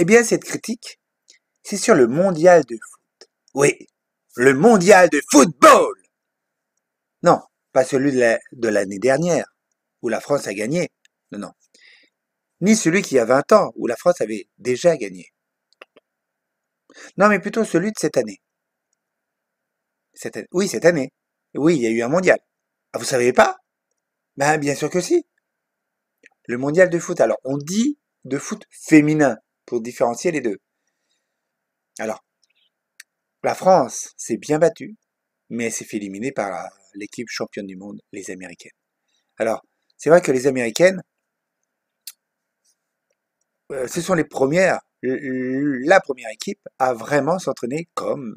Eh bien, cette critique, c'est sur le mondial de foot. Oui, le mondial de football Non, pas celui de l'année dernière, où la France a gagné. Non, non. Ni celui qui a 20 ans, où la France avait déjà gagné. Non, mais plutôt celui de cette année. Oui, cette année. Oui, il y a eu un mondial. Ah, vous savez pas Ben, bien sûr que si. Le mondial de foot. Alors, on dit de foot féminin pour différencier les deux. Alors, la France s'est bien battue, mais elle s'est fait éliminer par l'équipe championne du monde, les Américaines. Alors, c'est vrai que les Américaines, euh, ce sont les premières, la première équipe à vraiment s'entraîner comme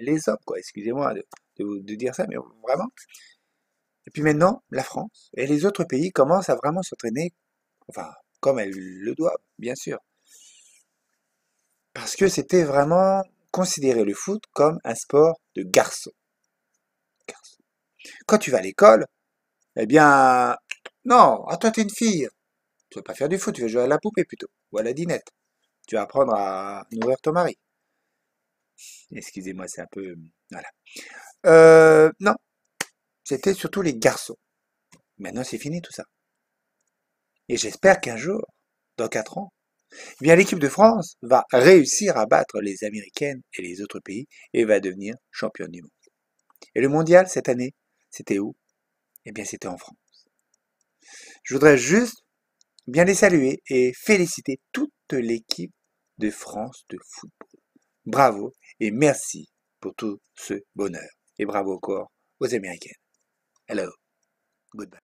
les hommes, quoi. Excusez-moi de, dire ça, mais vraiment. Et puis maintenant, la France et les autres pays commencent à vraiment s'entraîner, enfin, comme elles le doivent, bien sûr parce que c'était vraiment considérer le foot comme un sport de garçon. Quand tu vas à l'école, eh bien, non, à ah, toi t'es une fille. Tu vas pas faire du foot, tu vas jouer à la poupée plutôt, ou à la dinette. Tu vas apprendre à nourrir ton mari. Excusez-moi, c'est un peu... Voilà. Euh, non, c'était surtout les garçons. Maintenant, c'est fini tout ça. Et j'espère qu'un jour, dans 4 ans, eh bien l'équipe de France va réussir à battre les Américaines et les autres pays et va devenir championne du monde. Et le mondial cette année, c'était où Eh bien c'était en France. Je voudrais juste bien les saluer et féliciter toute l'équipe de France de football. Bravo et merci pour tout ce bonheur. Et bravo encore aux Américaines. Hello. Goodbye.